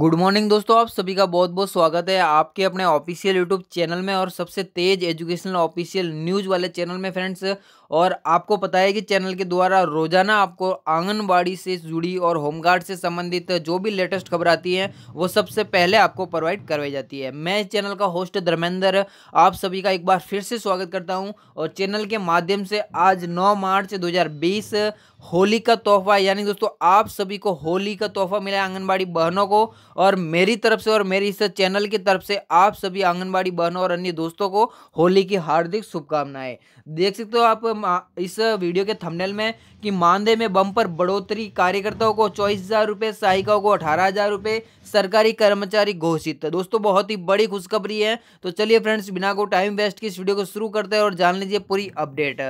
good morning दोस्तों आप सभी का बहुत बहुत स्वागत है आपके अपने ऑफिशियल यूट्यूब चैनल में और सबसे तेज एजुकेशनल ऑफिशियल न्यूज़ वाले चैनल में फ्रेंड्स और आपको पता है कि चैनल के द्वारा रोजाना आपको आंगनबाड़ी से जुड़ी और होमगार्ड से संबंधित जो भी लेटेस्ट खबर आती है वो सबसे पहले आपको प्रोवाइड करवाई जाती है मैं इस चैनल का होस्ट धर्मेंद्र आप सभी का एक बार फिर से स्वागत करता हूँ और चैनल के माध्यम से आज नौ मार्च दो होली का तोहफा यानी दोस्तों आप सभी को होली का तोहफा मिला आंगनबाड़ी बहनों को और मेरी तरफ से और मेरी इस चैनल की तरफ से आप सभी आंगनबाड़ी बहनों और अन्य दोस्तों को होली की हार्दिक शुभकामनाएं देख सकते हो आप इस वीडियो के थंबनेल में कि मानदेय में बम पर बढ़ोतरी कार्यकर्ताओं को चौबीस हज़ार रुपये सहायिकाओं को अठारह हज़ार रुपये सरकारी कर्मचारी घोषित तो दोस्तों बहुत ही बड़ी खुशखबरी है तो चलिए फ्रेंड्स बिना को टाइम वेस्ट की इस वीडियो को शुरू करते हैं और जान लीजिए पूरी अपडेट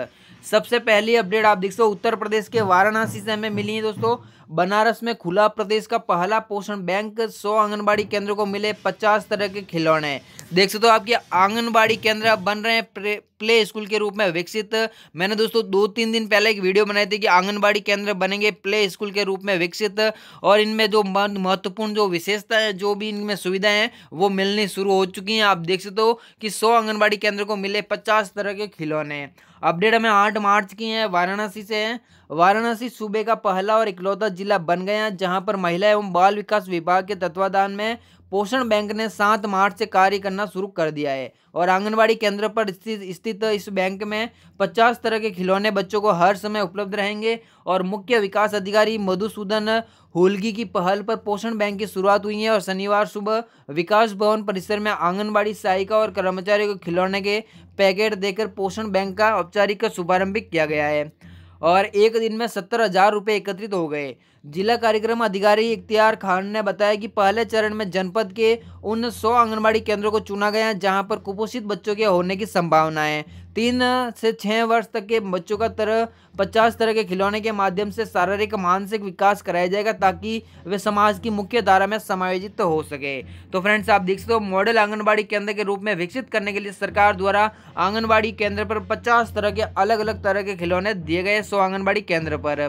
सबसे पहली अपडेट आप देख सो उत्तर प्रदेश के वाराणसी से हमें मिली है दोस्तों बनारस में खुला प्रदेश का पहला पोषण बैंक सौ आंगनबाड़ी केंद्रों को मिले पचास तरह के खिलौने देख सकते हो आपके आंगनबाड़ी केंद्र बन रहे हैं प्ले स्कूल के रूप में विकसित मैंने दोस्तों दो तीन दिन पहले एक वीडियो बनाई थी कि आंगनबाड़ी केंद्र बनेंगे प्ले स्कूल के रूप में विकसित और इनमें जो महत्वपूर्ण जो विशेषता है जो भी इनमें सुविधाएं हैं वो मिलनी शुरू हो चुकी हैं आप देख सकते हो कि सौ आंगनबाड़ी केंद्र को मिले पचास तरह के खिलौने अपडेट हमें आठ मार्च की है वाराणसी से है वाराणसी सूबे का पहला और इकलौता जिला बन गया जहां पर महिला एवं बाल विकास विभाग के तत्वाधान में पोषण बैंक ने सात मार्च से कार्य करना शुरू कर दिया है और आंगनबाड़ी केंद्र पर स्थित इस बैंक में पचास तरह के खिलौने बच्चों को हर समय उपलब्ध रहेंगे और मुख्य विकास अधिकारी मधुसूदन होलगी की पहल पर पोषण बैंक की शुरुआत हुई है और शनिवार सुबह विकास भवन परिसर में आंगनबाड़ी सहायिका और कर्मचारियों को खिलौने के पैकेट देकर पोषण बैंक का औपचारिक शुभारंभ किया गया है और एक दिन में सत्तर हज़ार रुपये एकत्रित हो गए जिला कार्यक्रम अधिकारी इख्तियार खान ने बताया कि पहले चरण में जनपद के उन 100 आंगनबाड़ी केंद्रों को चुना गया है जहां पर कुपोषित बच्चों के होने की संभावना है तीन से छः वर्ष तक के बच्चों का तरह पचास तरह के खिलौने के माध्यम से शारीरिक मानसिक विकास कराया जाएगा ताकि वे समाज की मुख्य धारा में समायोजित तो हो सके तो फ्रेंड्स आप देख सकते हो मॉडल आंगनबाड़ी केंद्र के रूप में विकसित करने के लिए सरकार द्वारा आंगनबाड़ी केंद्र पर पचास तरह के अलग अलग तरह के खिलौने दिए गए सौ आंगनबाड़ी केंद्र पर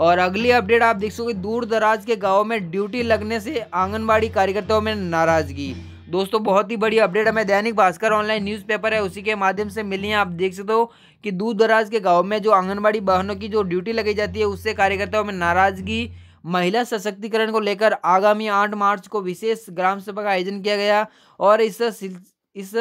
और अगली अपडेट आप देख सकोगे दूर दराज के गाँव में ड्यूटी लगने से आंगनबाड़ी कार्यकर्ताओं में नाराजगी दोस्तों बहुत ही बड़ी अपडेट हमें दैनिक भास्कर ऑनलाइन न्यूज़पेपर है उसी के माध्यम से मिली है आप देख सकते हो कि दूर दराज के गाँव में जो आंगनबाड़ी बहनों की जो ड्यूटी लगाई जाती है उससे कार्यकर्ताओं में नाराजगी महिला सशक्तिकरण को लेकर आगामी आठ मार्च को विशेष ग्राम सभा का आयोजन किया गया और इस इस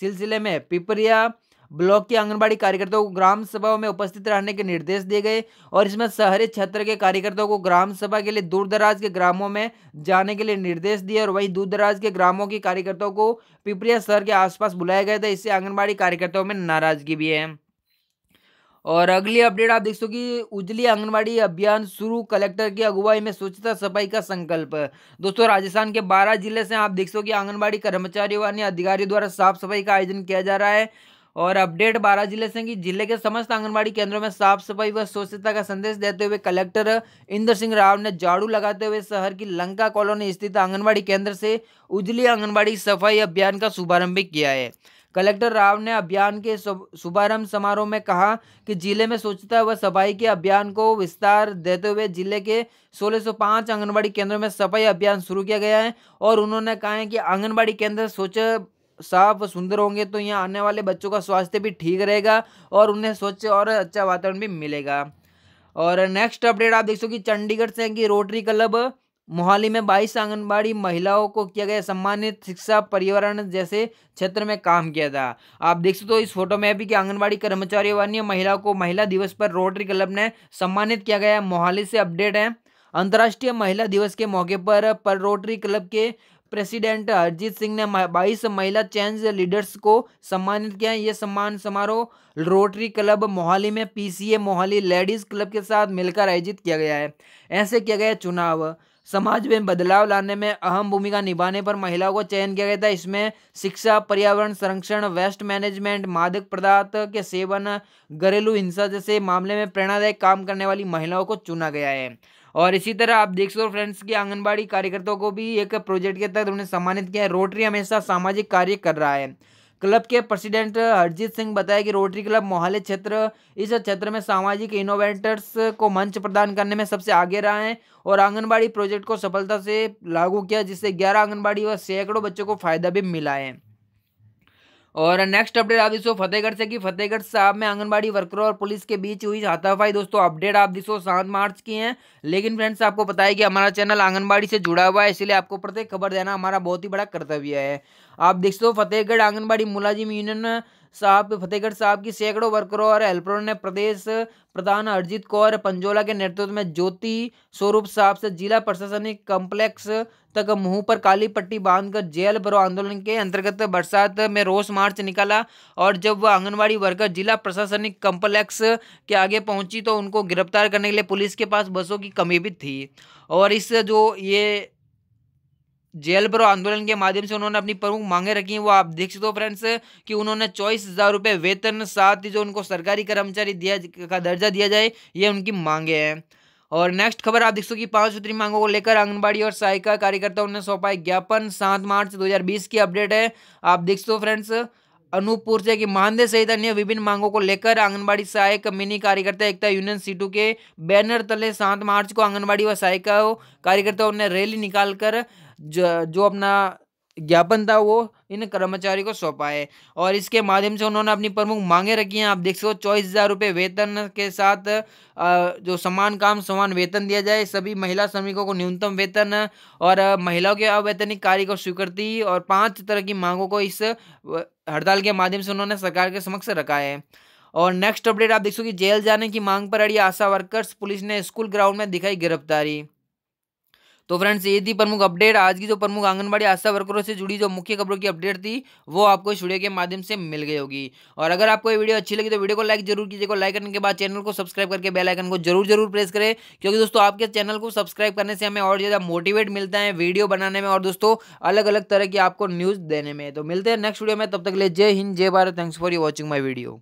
सिलसिले में पिपरिया ब्लॉक के आंगनबाड़ी कार्यकर्ताओं को ग्राम सभा में उपस्थित रहने के निर्देश दिए गए और इसमें शहरी क्षेत्र के कार्यकर्ताओं को ग्राम सभा के लिए दूर दराज के ग्रामों में जाने के लिए निर्देश दिए और वहीं दूर दराज के ग्रामों के कार्यकर्ताओं को पिपरिया शहर के आसपास बुलाया गया था इससे आंगनबाड़ी कार्यकर्ताओं में नाराजगी भी है और अगली अपडेट आप देख सो कि उजली आंगनबाड़ी अभियान शुरू कलेक्टर की अगुवाई में स्वच्छता सफाई का संकल्प दोस्तों राजस्थान के 12 जिले से आप देख सो कि आंगनबाड़ी कर्मचारियों अन्य अधिकारियों द्वारा साफ सफाई का आयोजन किया जा रहा है और अपडेट बारह जिले से कि जिले के समस्त आंगनबाड़ी केंद्रों में साफ सफाई व स्वच्छता का संदेश देते हुए कलेक्टर इंद्र सिंह राव ने झाड़ू लगाते हुए शहर की लंका कॉलोनी स्थित आंगनबाड़ी केंद्र से उजली आंगनबाड़ी सफाई अभियान का शुभारंभ किया है कलेक्टर राव ने अभियान के शुभारंभ समारोह में कहा कि जिले में स्वच्छता व सफाई के अभियान को विस्तार देते हुए जिले के 1605 आंगनबाड़ी केंद्रों में सफाई अभियान शुरू किया गया है और उन्होंने कहा है कि आंगनबाड़ी केंद्र स्वच्छ साफ सुंदर होंगे तो यहाँ आने वाले बच्चों का स्वास्थ्य भी ठीक रहेगा और उन्हें स्वच्छ और अच्छा वातावरण भी मिलेगा और नेक्स्ट अपडेट आप देख सको कि चंडीगढ़ से कि रोटरी क्लब मोहाली में बाईस आंगनबाड़ी महिलाओं को किया गया सम्मानित शिक्षा पर्यावरण जैसे क्षेत्र में काम किया था आप देख सकते हो इस फोटो में भी कि आंगनबाड़ी कर्मचारी व महिलाओं को महिला दिवस पर रोटरी क्लब ने सम्मानित किया गया मोहाली से अपडेट है अंतर्राष्ट्रीय महिला दिवस के मौके पर पर रोटरी क्लब के प्रेसिडेंट अरिजीत सिंह ने बाईस महिला चेंज लीडर्स को सम्मानित किया ये सम्मान समारोह रोटरी क्लब मोहाली में पीसीए मोहाली लेडीज क्लब के साथ मिलकर आयोजित किया गया है ऐसे किया गया चुनाव समाज में बदलाव लाने में अहम भूमिका निभाने पर महिलाओं को चयन किया गया था इसमें शिक्षा पर्यावरण संरक्षण वेस्ट मैनेजमेंट मादक पदार्थ के सेवन घरेलू हिंसा जैसे मामले में प्रेरणादायक काम करने वाली महिलाओं को चुना गया है और इसी तरह आप देख सकते हो फ्रेंड्स की आंगनबाड़ी कार्यकर्ताओं को भी एक प्रोजेक्ट के तहत उन्हें सम्मानित किया है रोटरी हमेशा सामाजिक कार्य कर रहा है क्लब के प्रेसिडेंट हरजीत सिंह बताया कि रोटरी क्लब मोहाले क्षेत्र इस क्षेत्र में सामाजिक इनोवेटर्स को मंच प्रदान करने में सबसे आगे रहा है और आंगनबाड़ी प्रोजेक्ट को सफलता से लागू किया जिससे ग्यारह आंगनबाड़ी व सैकड़ों बच्चों को फायदा भी मिला है और नेक्स्ट अपडेट आप दिशो फतेहगढ़ से कि फतेहगढ़ साहब में आंगनबाड़ी वर्करों और पुलिस के बीच हुई हाथाफाई दोस्तों अपडेट आप दिसो सात मार्च की है लेकिन फ्रेंड्स आपको पता है कि हमारा चैनल आंगनबाड़ी से जुड़ा हुआ है इसलिए आपको प्रत्येक खबर देना हमारा बहुत ही बड़ा कर्तव्य है आप देख सो फतेहगढ़ आंगनबाड़ी मुलाजिम यूनियन साहब फतेहगढ़ साहब की सैकड़ों वर्करों और हेल्परों ने प्रदेश प्रधान अरजीत कौर पंजोला के नेतृत्व में ज्योति स्वरूप साहब से जिला प्रशासनिक कॉम्प्लेक्स तक मुंह पर काली पट्टी बांधकर जेल भरो आंदोलन के अंतर्गत बरसात में रोस मार्च निकाला और जब वह आंगनबाड़ी वर्कर जिला प्रशासनिक कम्प्लेक्स के आगे पहुंची तो उनको गिरफ्तार करने के लिए पुलिस के पास बसों की कमी भी थी और इस जो ये जेल भरो आंदोलन के माध्यम से उन्होंने अपनी प्रमुख मांगे रखी वो आप देख सकते हो फ्रेंड्स कि उन्होंने चौबीस हज़ार रुपये वेतन साथ ही जो उनको सरकारी कर्मचारी दिया का दर्जा दिया जाए ये उनकी मांगे हैं और नेक्स्ट खबर आप देख सको कि पांच सूत्री मांगों को लेकर आंगनबाड़ी और सहायिका कार्यकर्ताओं ने सौंपा ज्ञापन सात मार्च 2020 की अपडेट है आप देख सको फ्रेंड्स अनूपपुर से कि मानदेय सहित अन्य विभिन्न मांगों को लेकर आंगनबाड़ी सहायक मिनी कार्यकर्ता एकता यूनियन सीटू के बैनर तले सात मार्च को आंगनबाड़ी व सहायिका कार्यकर्ताओं ने रैली निकालकर जो, जो अपना ज्ञापन था वो इन कर्मचारी को सौंपा है और इसके माध्यम से उन्होंने अपनी प्रमुख मांगे रखी हैं आप देख सको चौबीस हज़ार रुपये वेतन के साथ जो समान काम समान वेतन दिया जाए सभी महिला श्रमिकों को न्यूनतम वेतन और महिलाओं के अवैतनिक कार्य को स्वीकृति और पांच तरह की मांगों को इस हड़ताल के माध्यम से उन्होंने सरकार के समक्ष रखा है और नेक्स्ट अपडेट आप देख सको कि जेल जाने की मांग पर अड़ी आशा वर्कर्स पुलिस ने स्कूल ग्राउंड में दिखाई गिरफ्तारी तो फ्रेंड्स ये थी प्रमुख अपडेट आज की जो प्रमुख आंगनबाड़ी आशा वर्करों से जुड़ी जो मुख्य खबरों की अपडेट थी वो आपको इस वीडियो के माध्यम से मिल गई होगी और अगर आपको ये वीडियो अच्छी लगी तो वीडियो को लाइक जरूर कीजिएगा लाइक करने के बाद चैनल को सब्सक्राइब करके बेल आइकन को जरूर जरूर प्रेस करें क्योंकि दोस्तों आपके चैनल को सब्सक्राइब करने से हमें और ज़्यादा मोटिवेट मिलता है वीडियो बनाने में और दोस्तों अलग अलग तरह की आपको न्यूज़ देने में तो मिलते हैं नेक्स्ट वीडियो में तब तक ले जय हिंद जय Bharat thanks for you watching my video